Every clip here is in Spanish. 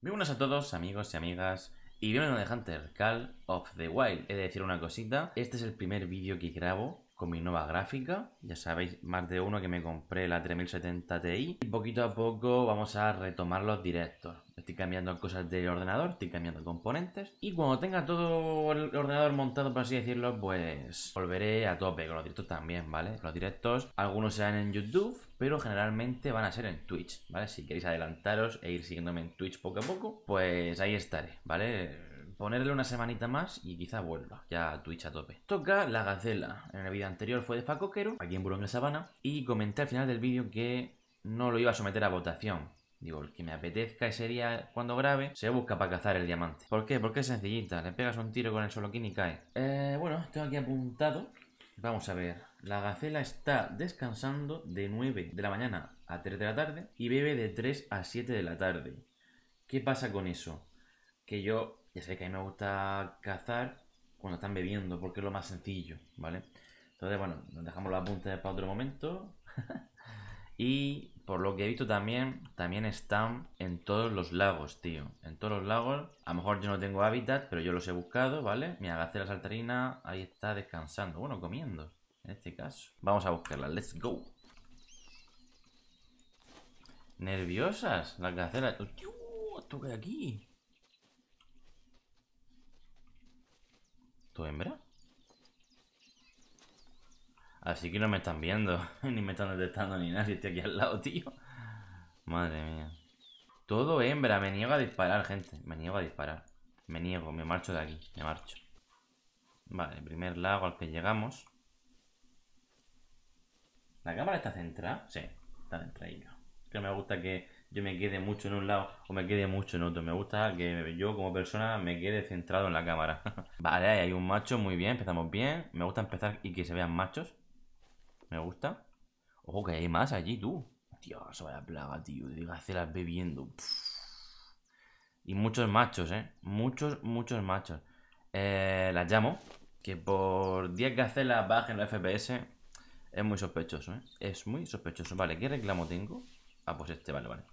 Bienvenidos a todos, amigos y amigas, y bienvenidos a Hunter, Call of the Wild. He de decir una cosita, este es el primer vídeo que grabo con mi nueva gráfica. Ya sabéis, más de uno que me compré la 3070 Ti. Y poquito a poco vamos a retomar los directos. Estoy cambiando cosas del ordenador, estoy cambiando componentes. Y cuando tenga todo el ordenador montado, por así decirlo, pues volveré a tope con los directos también, ¿vale? Los directos, algunos serán en YouTube, pero generalmente van a ser en Twitch, ¿vale? Si queréis adelantaros e ir siguiéndome en Twitch poco a poco, pues ahí estaré, ¿vale? ponerle una semanita más y quizá vuelva ya a Twitch a tope. Toca la gacela. En la vida anterior fue de Facoquero, Quero, aquí en Burón de Sabana, y comenté al final del vídeo que no lo iba a someter a votación. Digo, el que me apetezca ese día cuando grabe, se busca para cazar el diamante. ¿Por qué? Porque es sencillita, le pegas un tiro con el soloquín y cae. Eh, bueno, tengo aquí apuntado. Vamos a ver. La gacela está descansando de 9 de la mañana a 3 de la tarde y bebe de 3 a 7 de la tarde. ¿Qué pasa con eso? Que yo ya sé que a mí me gusta cazar cuando están bebiendo, porque es lo más sencillo, ¿vale? Entonces, bueno, dejamos la punta para otro momento. y por lo que he visto también, también están en todos los lagos, tío. En todos los lagos. A lo mejor yo no tengo hábitat, pero yo los he buscado, ¿vale? Mi agacela saltarina ahí está descansando. Bueno, comiendo, en este caso. Vamos a buscarla, let's go. Nerviosas, las gacela ¡Tú, qué aquí! hembra? Así que no me están viendo, ni me están detectando ni nadie. estoy aquí al lado, tío. Madre mía. Todo hembra, me niego a disparar, gente. Me niego a disparar. Me niego, me marcho de aquí, me marcho. Vale, primer lago al que llegamos. ¿La cámara está centrada? Sí, está centrada. Que me gusta que yo me quede mucho en un lado o me quede mucho en otro. Me gusta que yo como persona me quede centrado en la cámara. vale, hay un macho, muy bien, empezamos bien. Me gusta empezar y que se vean machos. Me gusta. Ojo, que hay más allí, tú. Dios, vaya plaga, tío. Gacelas bebiendo. Y muchos machos, ¿eh? Muchos, muchos machos. Eh, las llamo. Que por 10 gacelas bajen los FPS es muy sospechoso, ¿eh? Es muy sospechoso. Vale, ¿qué reclamo tengo? Ah, pues este, vale, vale.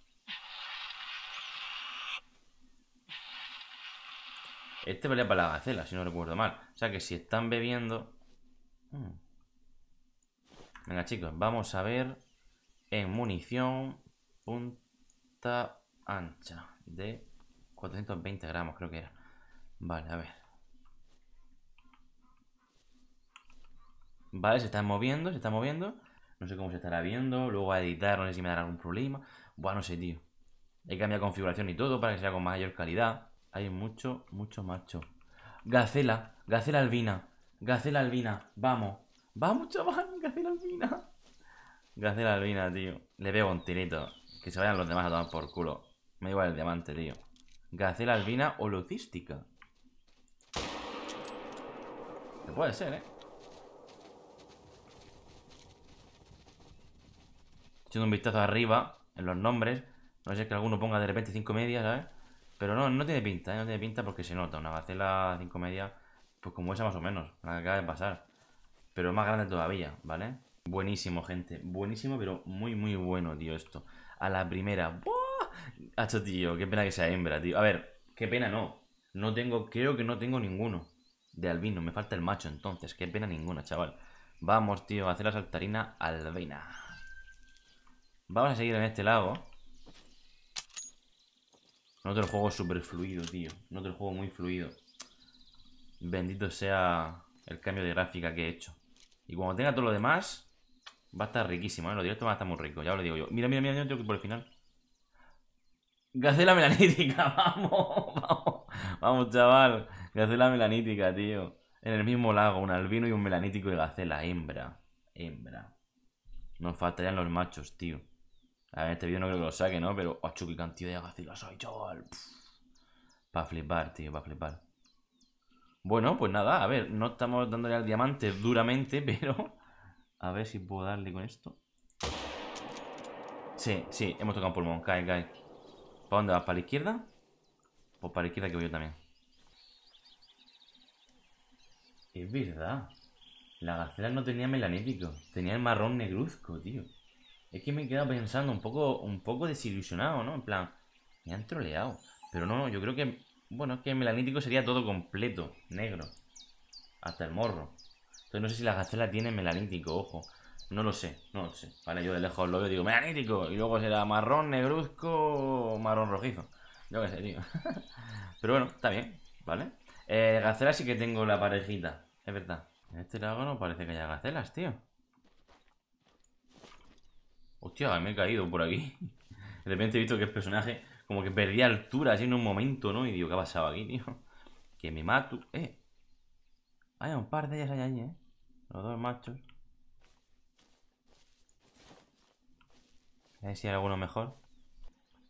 Este valía para la gacela, si no recuerdo mal. O sea que si están bebiendo... Mm. Venga, chicos, vamos a ver en munición punta ancha de 420 gramos, creo que era. Vale, a ver. Vale, se está moviendo, se está moviendo. No sé cómo se estará viendo. Luego a editar, no sé si me dará algún problema. Bueno, no sé, tío. He cambiado configuración y todo para que sea con mayor calidad. Hay mucho, mucho macho. Gacela, Gacela albina. Gacela albina, vamos. Vamos, chaval, Gacela albina. Gacela albina, tío. Le veo un tirito. Que se vayan los demás a tomar por culo. Me da igual el diamante, tío. Gacela albina holocística. Que puede ser, ¿eh? Echando un vistazo arriba, en los nombres. No sé que alguno ponga de repente 5 medias, ¿sabes? Pero no, no tiene pinta, ¿eh? no tiene pinta porque se nota. Una gacela 5 media, pues como esa más o menos, la que acaba de pasar. Pero más grande todavía, ¿vale? Buenísimo, gente. Buenísimo, pero muy, muy bueno, tío, esto. A la primera. ¡Buah! Hacho, tío, qué pena que sea hembra, tío. A ver, qué pena no. No tengo, creo que no tengo ninguno de albino. Me falta el macho, entonces. Qué pena ninguna, chaval. Vamos, tío, a hacer la saltarina albina. Vamos a seguir en este lago otro juego súper fluido, tío. otro juego muy fluido. Bendito sea el cambio de gráfica que he hecho. Y cuando tenga todo lo demás, va a estar riquísimo, ¿eh? Los directos van a estar muy rico ya os lo digo yo. Mira, mira, mira, yo tengo que por el final. Gacela melanítica, vamos, vamos. Vamos, chaval. Gacela melanítica, tío. En el mismo lago, un albino y un melanítico y gacela, hembra. Hembra. Nos faltarían los machos, tío. A ver, este vídeo no creo que lo saque, ¿no? Pero, ocho, oh, qué cantidad de gacilas soy chaval. Para flipar, tío, para flipar. Bueno, pues nada, a ver, no estamos dándole al diamante duramente, pero... A ver si puedo darle con esto. Sí, sí, hemos tocado un pulmón. Cae, cae. ¿Para dónde vas? ¿Para la izquierda? Pues para la izquierda que voy yo también. Es verdad. La gacela no tenía melanítico. Tenía el marrón negruzco, tío es que me he quedado pensando un poco, un poco desilusionado, ¿no? En plan, me han troleado. Pero no, yo creo que, bueno, es que el melanítico sería todo completo, negro. Hasta el morro. Entonces no sé si la gacela tiene melanítico, ojo. No lo sé, no lo sé. Vale, yo de lejos lo veo digo, melanítico Y luego será marrón, negruzco, marrón rojizo. Yo qué sé, tío. Pero bueno, está bien, ¿vale? Eh, gacela sí que tengo la parejita, es verdad. En este lago no parece que haya gacelas, tío. Hostia, me he caído por aquí. De repente he visto que el personaje como que perdía altura así en un momento, ¿no? Y digo, ¿qué ha pasado aquí, tío? Que me mato. ¡Eh! Hay un par de ellas allá, ¿eh? Los dos machos. A ver si hay alguno mejor.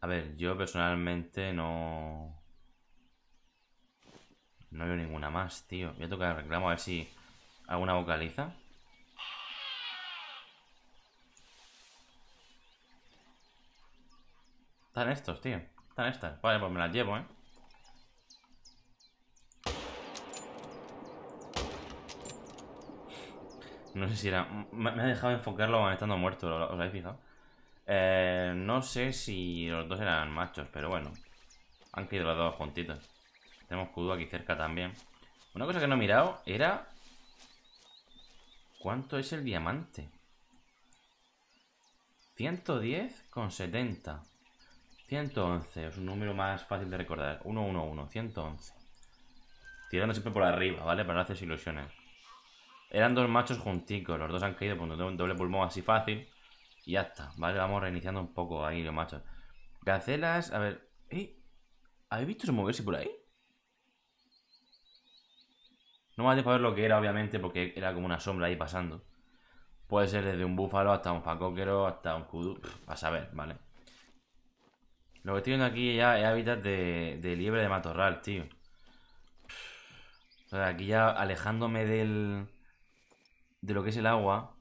A ver, yo personalmente no... No veo ninguna más, tío. Voy a tocar el reclamo a ver si... ¿Alguna vocaliza? Están estos, tío. Están estas. Vale, pues me las llevo, ¿eh? No sé si era... Me ha dejado enfocarlo estando muerto, ¿os habéis fijado? Eh, no sé si los dos eran machos, pero bueno. Han caído los dos juntitos. Tenemos Kudu aquí cerca también. Una cosa que no he mirado era... ¿Cuánto es el diamante? 110,70. 111, es un número más fácil de recordar. 111, 111. Tirando siempre por arriba, ¿vale? Para no hacer ilusiones. Eran dos machos junticos, los dos han caído por un doble pulmón así fácil. Y ya está, ¿vale? Vamos reiniciando un poco ahí los machos. Gacelas, a ver. ¿Eh? ¿Habéis visto eso moverse por ahí? No me de ver lo que era, obviamente, porque era como una sombra ahí pasando. Puede ser desde un búfalo hasta un facóquero, hasta un kudu, a saber, ¿vale? Lo que estoy viendo aquí ya es hábitat de, de liebre de matorral, tío. O aquí ya alejándome del... De lo que es el agua.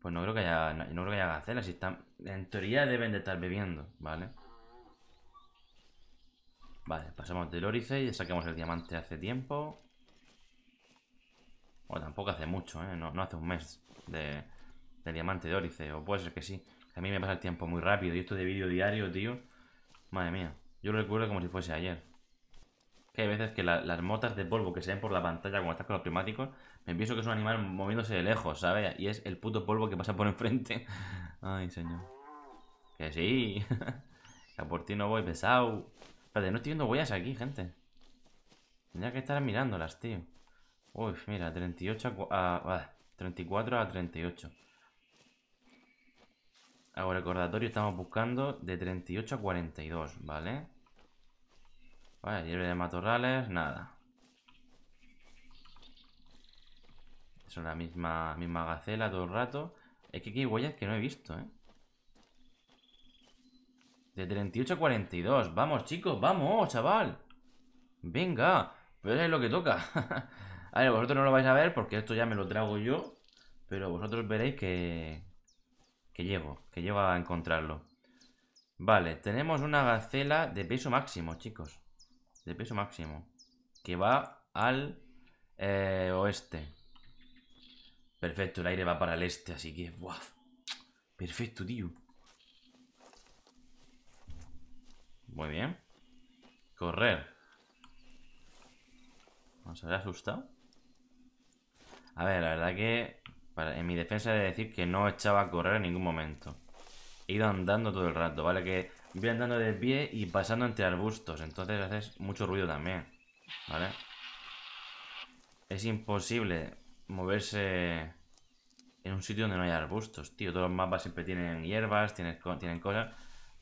Pues no creo que haya... No, creo que haya gacelas. están, en teoría deben de estar bebiendo, ¿vale? Vale, pasamos del órice. y saquemos el diamante hace tiempo. O tampoco hace mucho, ¿eh? No, hace un mes de, diamante de órice. O puede ser que sí. A mí me pasa el tiempo muy rápido. Y esto de vídeo diario, tío. Madre mía. Yo lo recuerdo como si fuese ayer. Que hay veces que las motas de polvo que se ven por la pantalla cuando estás con los climáticos. me pienso que es un animal moviéndose de lejos, ¿sabes? Y es el puto polvo que pasa por enfrente. Ay, señor. Que sí. que por ti no voy pesado. Espérate, no estoy viendo huellas aquí, gente. Tendría que estar mirándolas, tío. Uy, mira, 38 a, a, 34 a 38. Ahora, recordatorio, estamos buscando de 38 a 42, ¿vale? Vale, hierba de matorrales, nada. Es la misma, misma gacela todo el rato. Es que aquí hay huellas que no he visto, ¿eh? De 38 a 42. Vamos, chicos, vamos, chaval. Venga, pero es lo que toca. a ver, vosotros no lo vais a ver porque esto ya me lo trago yo. Pero vosotros veréis que, que llego, que llego a encontrarlo. Vale, tenemos una gacela de peso máximo, chicos. De peso máximo. Que va al eh, oeste. Perfecto, el aire va para el este, así que... ¡Buah! Perfecto, tío. Muy bien. Correr. a habrá asustado? A ver, la verdad que en mi defensa de decir que no echaba a correr en ningún momento. He ido andando todo el rato, ¿vale? Que voy andando de pie y pasando entre arbustos. Entonces haces mucho ruido también, ¿vale? Es imposible moverse en un sitio donde no hay arbustos, tío. Todos los mapas siempre tienen hierbas, tienen, tienen cosas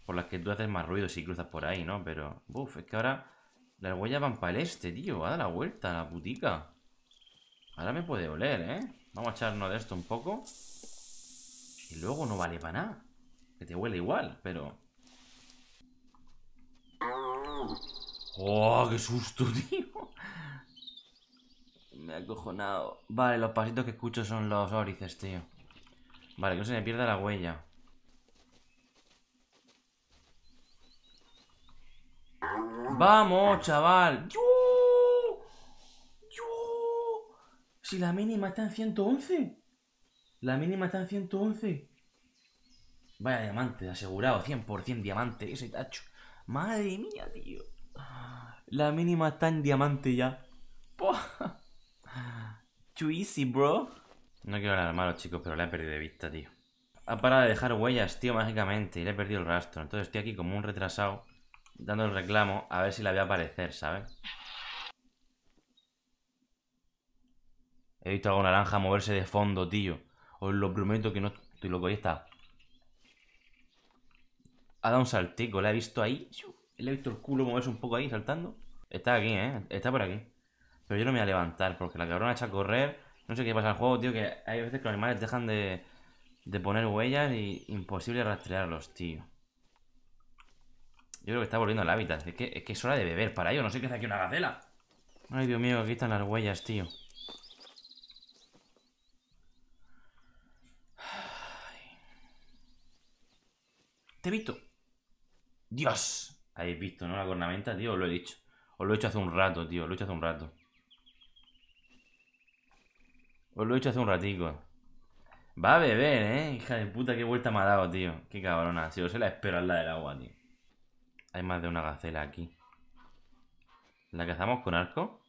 por las que tú haces más ruido si cruzas por ahí, ¿no? Pero, uff, es que ahora las huellas van para el este, tío. Va a dar la vuelta a la putica. Ahora me puede oler, ¿eh? Vamos a echarnos de esto un poco. Y luego no vale para nada. Que te huele igual, pero... ¡Oh, qué susto, tío! Me ha acojonado. Vale, los pasitos que escucho son los órices, tío. Vale, que no se me pierda la huella. ¡Vamos, chaval! ¡Yo! Si la mínima está en 111. La mínima está en 111. Vaya diamante, asegurado. 100% diamante ese tacho. Madre mía, tío. La mínima está en diamante ya. Too easy, bro. No quiero hablar malo, chicos, pero la he perdido de vista, tío. Ha parado de dejar huellas, tío, mágicamente. Y le he perdido el rastro. Entonces estoy aquí como un retrasado. Dando el reclamo a ver si la voy a aparecer, ¿sabes? He visto algo naranja moverse de fondo, tío. Os lo prometo que no estoy loco. Ahí está. Ha dado un saltico. ¿Le he visto ahí. Le he visto el culo moverse un poco ahí, saltando. Está aquí, ¿eh? Está por aquí. Pero yo no me voy a levantar porque la cabrona echa a correr. No sé qué pasa al juego, tío, que hay veces que los animales dejan de, poner huellas y imposible rastrearlos, tío. Yo creo que está volviendo al hábitat. Es que, es que es hora de beber para ello. No sé qué hace aquí una gacela. Ay, Dios mío, aquí están las huellas, tío. Te he visto. Dios. Habéis visto, ¿no? La cornamenta, tío, os lo he dicho. Os lo he hecho hace un rato, tío. Os lo he hecho hace un rato. Os lo he hecho hace un ratico. Va a beber, ¿eh? Hija de puta, qué vuelta me ha dado, tío. Qué cabrona. Si os se la espero, al la del agua, tío. Hay más de una gacela aquí. ¿La cazamos con arco?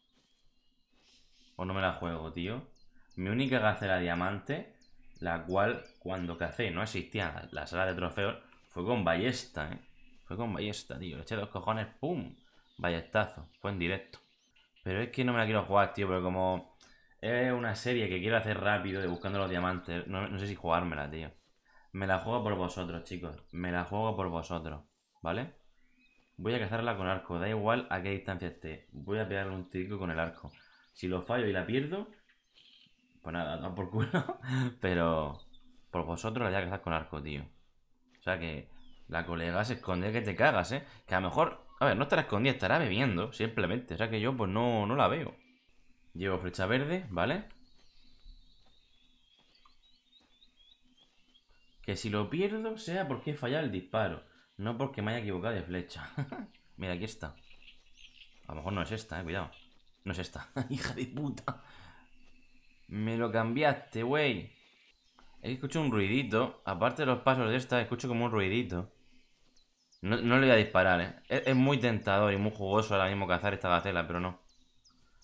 ¿O no me la juego, tío? Mi única gacela diamante, la cual cuando cacé no existía la sala de trofeos, fue con ballesta, ¿eh? Fue con ballesta, tío. Eché los cojones, ¡pum! Ballestazo. Fue en directo. Pero es que no me la quiero jugar, tío, porque como es una serie que quiero hacer rápido de buscando los diamantes, no, sé si jugármela, tío. Me la juego por vosotros, chicos. Me la juego por vosotros, ¿vale? Voy a cazarla con arco, da igual a qué distancia esté. Voy a pegarle un tirico con el arco. Si lo fallo y la pierdo, pues nada, no por culo. Pero por vosotros la voy a cazar con arco, tío. O sea que la colega se esconde que te cagas, ¿eh? Que a lo mejor, a ver, no estará escondida, estará bebiendo, simplemente. O sea que yo pues no, no la veo. Llevo flecha verde, ¿vale? Que si lo pierdo sea porque he fallado el disparo, no porque me haya equivocado de flecha. Mira, aquí está. A lo mejor no es esta, eh, cuidado. No es esta, hija de puta. Me lo cambiaste, güey. Escucho un ruidito. Aparte de los pasos de esta, escucho como un ruidito. No, le voy a disparar, ¿eh? Es, muy tentador y muy jugoso ahora mismo cazar esta gacela, pero no.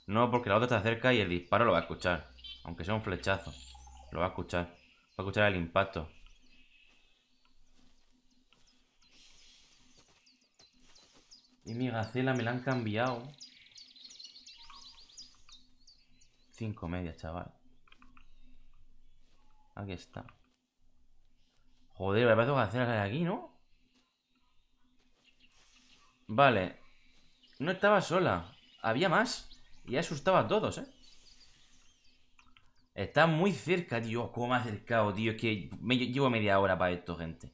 No, porque la otra está cerca y el disparo lo va a escuchar. Aunque sea un flechazo. Lo va a escuchar. Va a escuchar el impacto. Y mi gacela me la han cambiado. Cinco medias, chaval. Aquí está. Joder, me parece que hacer aquí, ¿no? Vale. No estaba sola. Había más. Y asustaba a todos, ¿eh? Está muy cerca, tío. ¿Cómo me ha acercado, tío? Es que llevo media hora para esto, gente.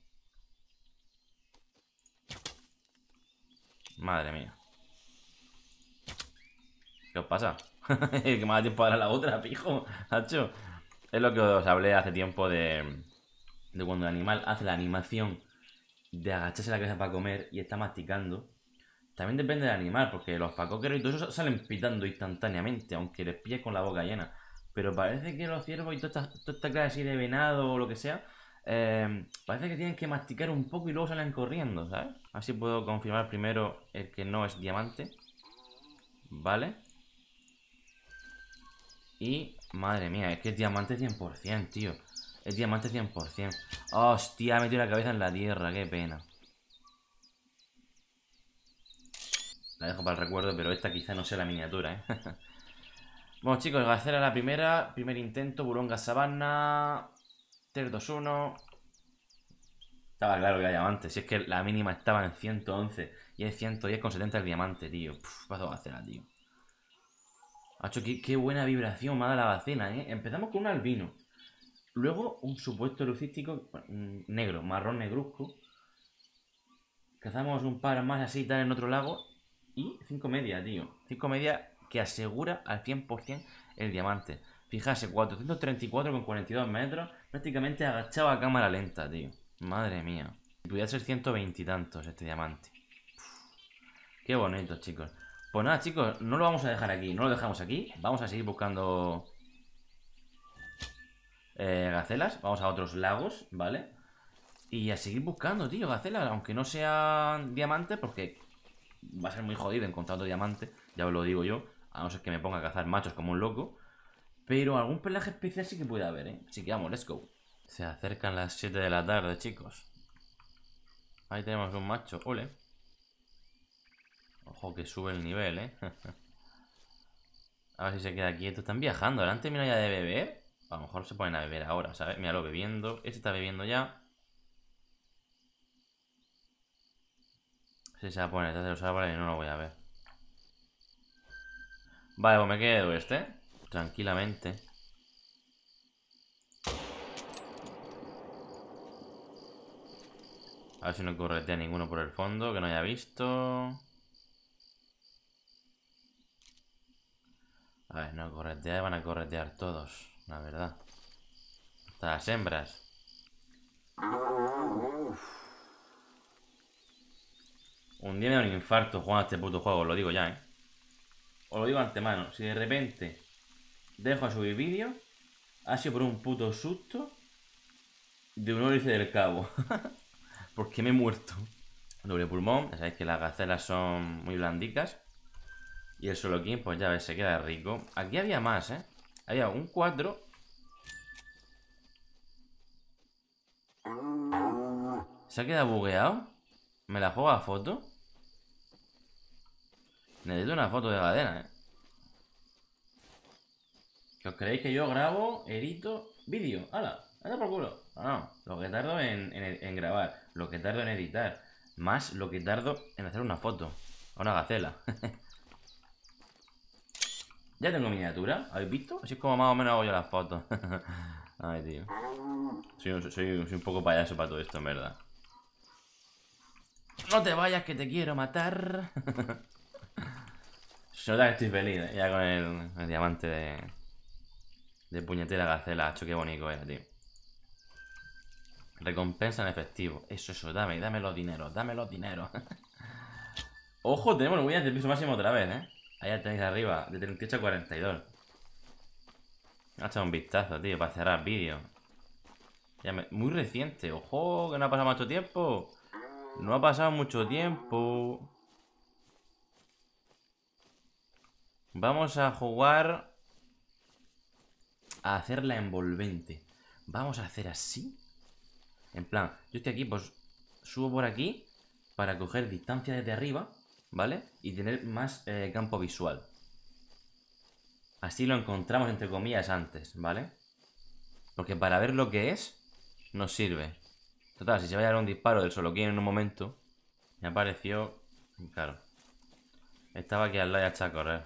Madre mía. ¿Qué os pasa? que me da tiempo a la otra, pijo. Hacho. Es lo que os hablé hace tiempo de, de cuando el animal hace la animación de agacharse la cabeza para comer y está masticando. También depende del animal, porque los pacóqueros y todo eso salen pitando instantáneamente, aunque les pille con la boca llena. Pero parece que los ciervos y toda esta, de venado o lo que sea, eh, parece que tienen que masticar un poco y luego salen corriendo, ¿sabes? Así puedo confirmar primero el que no es diamante. ¿Vale? Y, madre mía, es que es diamante 100%, tío. Es diamante 100%. Hostia, me metido la cabeza en la tierra, qué pena. La dejo para el recuerdo, pero esta quizá no sea la miniatura, ¿eh? bueno, chicos, a la primera. Primer intento, Buronga Sabana. 3-2-1. Estaba claro que era diamante. Si es que la mínima estaba en 111. Y es 110,70 el diamante, tío. Puf, paso a tío. Hacho, qué, buena vibración me ha la bacena, ¿eh? Empezamos con un albino. Luego un supuesto lucístico negro, marrón negruzco. Cazamos un par más así tal en otro lago. Y cinco media, tío. Cinco media que asegura al 100% el diamante. con 42 metros. Prácticamente agachado a cámara lenta, tío. Madre mía. Pudiera ser 120 y tantos este diamante. qué bonito, chicos. Pues nada, chicos, no lo vamos a dejar aquí. No lo dejamos aquí. Vamos a seguir buscando eh, gacelas. Vamos a otros lagos, ¿vale? Y a seguir buscando, tío, gacelas. Aunque no sean diamantes, porque va a ser muy jodido encontrar diamante. Ya os lo digo yo. A no ser que me ponga a cazar machos como un loco. Pero algún pelaje especial sí que puede haber, ¿eh? Así que vamos, let's go. Se acercan las 7 de la tarde, chicos. Ahí tenemos un macho. Ole. Ojo que sube el nivel, ¿eh? a ver si se queda quieto. Están viajando. adelante mira ya de beber. A lo mejor se ponen a beber ahora, ¿sabes? Míralo, bebiendo. Este está bebiendo ya. Si se va a poner detrás este los árboles, no lo voy a ver. Vale, pues me quedo este. Tranquilamente. A ver si no corretea ninguno por el fondo, que no haya visto. A ver, no corretear, van a corretear todos, la verdad. Hasta las hembras. Un día me da un infarto jugando a este puto juego, lo digo ya, ¿eh? Os lo digo antemano, si de repente dejo a subir vídeo, ha sido por un puto susto de un órice del cabo. Porque me he muerto. Doble pulmón, ya sabéis que las gacelas son muy blandicas. Y el solo king, pues ya ves, se queda rico. Aquí había más, ¿eh? Había un 4. ¿Se ha quedado bugueado? ¿Me la juega a foto? Necesito una foto de cadena, ¿eh? os creéis que yo grabo, edito, vídeo? ¡Hala! ¡Hala por culo! Ah no. Lo que tardo en, grabar, lo que tardo en editar, más lo que tardo en hacer una foto. una gacela. Ya tengo miniatura, ¿habéis visto? Así es como más o menos hago yo las fotos. Ay, tío. Soy, un, poco payaso para todo esto, en verdad. No te vayas que te quiero matar. Se que estoy feliz ¿eh? ya con el, diamante de, de puñetera gacela. Hacho, qué bonito era, tío. Recompensa en efectivo. Eso, eso, dame, dame los dineros, dame los dineros. Ojo, tenemos el a del piso máximo otra vez, ¿eh? Ahí la tenéis arriba, de 38 a 42. echado un vistazo, tío, para cerrar vídeo. Muy reciente, ojo, que no ha pasado mucho tiempo. No ha pasado mucho tiempo. Vamos a jugar a hacer la envolvente. Vamos a hacer así. En plan, yo estoy aquí, pues subo por aquí para coger distancia desde arriba ¿vale? Y tener más eh, campo visual. Así lo encontramos, entre comillas, antes, ¿vale? Porque para ver lo que es, nos sirve. Total, si se va a dar un disparo del solo quien en un momento, me apareció... Claro. Estaba aquí al lado y hasta a correr.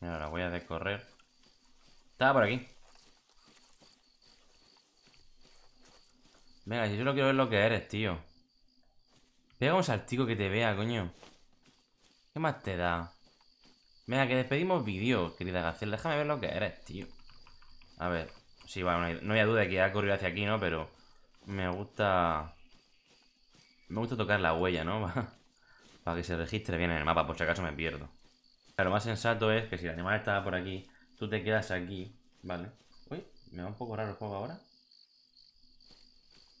ahora voy a descorrer. Estaba por aquí. Venga, yo no quiero ver lo que eres, tío. pegamos al tico que te vea, coño. ¿Qué más te da? mira que despedimos vídeo, querida Gacel. Déjame ver lo que eres, tío. A ver. Sí, bueno, no había duda de que ha corrido hacia aquí, ¿no? Pero me gusta... Me gusta tocar la huella, ¿no? Para que se registre bien en el mapa, por si acaso me pierdo. Lo más sensato es que si el animal estaba por aquí, tú te quedas aquí, ¿vale? Uy, me va un poco raro el juego ahora.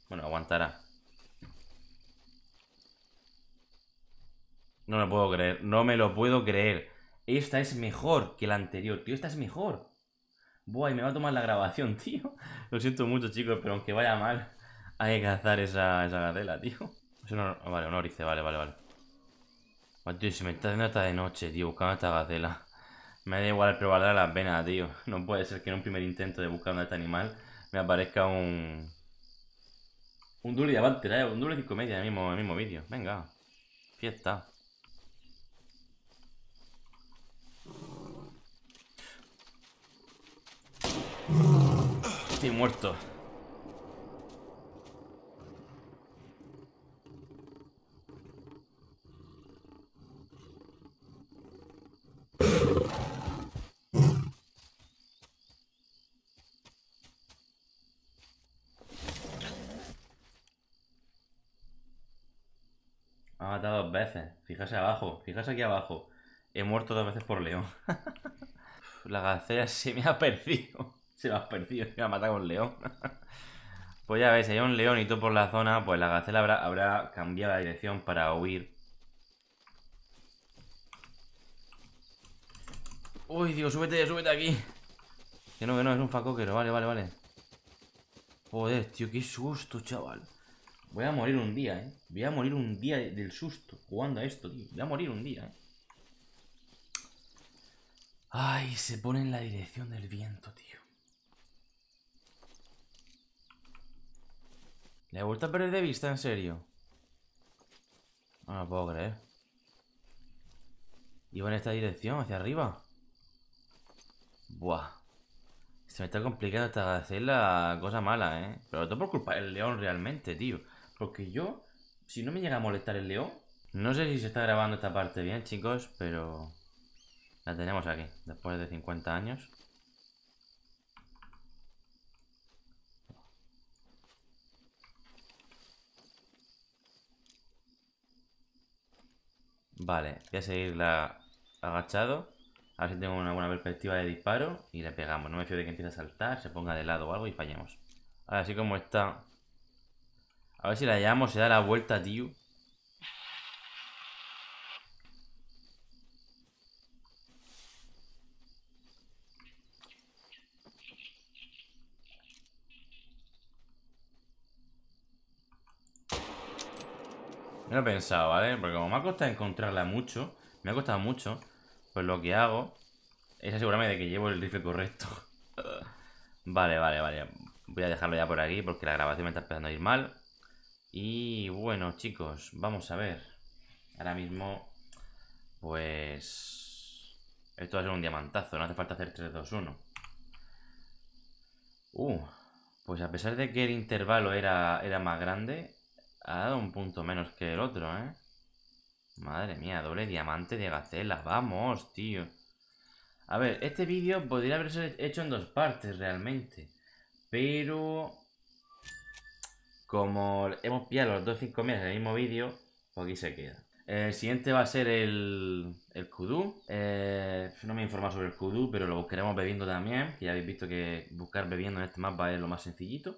Bueno, aguantará. No me lo puedo creer, no me lo puedo creer. Esta es mejor que la anterior, tío, esta es mejor. Buah, y me va a tomar la grabación, tío. Lo siento mucho, chicos, pero aunque vaya mal, hay que cazar esa, esa gacela, tío. Ah, vale, un orice, vale, vale, vale. tío, se me está haciendo hasta de noche, tío, buscando esta gacela. Me da igual, pero valdrá la pena, tío. No puede ser que en un primer intento de buscar a este animal me aparezca un... Un duro y Un duro de cinco media mismo, en mismo vídeo. Venga. Fiesta. Estoy muerto. Ha matado dos veces. Fijarse abajo. Fijarse aquí abajo. He muerto dos veces por león. la gacela se me ha perdido. Se lo has perdido, se va a matar con león. pues ya ves, hay un león por la zona, pues la gacela habrá, habrá cambiado la dirección para huir. Uy, tío, súbete, súbete aquí. Que no, que no, es un facóquero. Vale, vale, vale. Joder, tío, qué susto, chaval. Voy a morir un día, eh. Voy a morir un día del susto jugando a esto, tío. Voy a morir un día, eh. Ay, se pone en la dirección del viento, tío. Le he vuelto a perder de vista, en serio. No lo puedo creer. Iba en esta dirección, hacia arriba. Buah. Se me está complicando hasta hacer la cosa mala, ¿eh? Pero todo por culpa del león realmente, tío. Porque yo, si no me llega a molestar el león... No sé si se está grabando esta parte bien, chicos, pero... La tenemos aquí, después de 50 años. Vale, voy a seguirla agachado. A ver si tengo una buena perspectiva de disparo. Y le pegamos. No me fío de que empiece a saltar, se ponga de lado o algo y fallemos. Ahora, así como está. A ver si la llevamos, se da la vuelta, tío. Me lo he pensado, ¿vale? Porque como me ha costado encontrarla mucho, me ha costado mucho, pues lo que hago es asegurarme de que llevo el rifle correcto. vale, vale, vale. Voy a dejarlo ya por aquí porque la grabación me está empezando a ir mal. Y bueno, chicos, vamos a ver. Ahora mismo, pues... Esto va a ser un diamantazo, no hace falta hacer 3, 2, 1. Uh, pues a pesar de que el intervalo era, era más grande, ha dado un punto menos que el otro, ¿eh? Madre mía, doble diamante de gacela. Vamos, tío. A ver, este vídeo podría haberse hecho en dos partes realmente. Pero... Como hemos pillado los dos 5 en el mismo vídeo, pues aquí se queda. El siguiente va a ser el, el Kudu. Eh, no me he informado sobre el Kudu, pero lo buscaremos bebiendo también. Que ya habéis visto que buscar bebiendo en este mapa es lo más sencillito.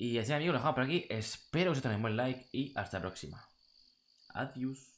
Y así amigos, lo dejamos por aquí. Espero que os haya un buen like y hasta la próxima. Adiós.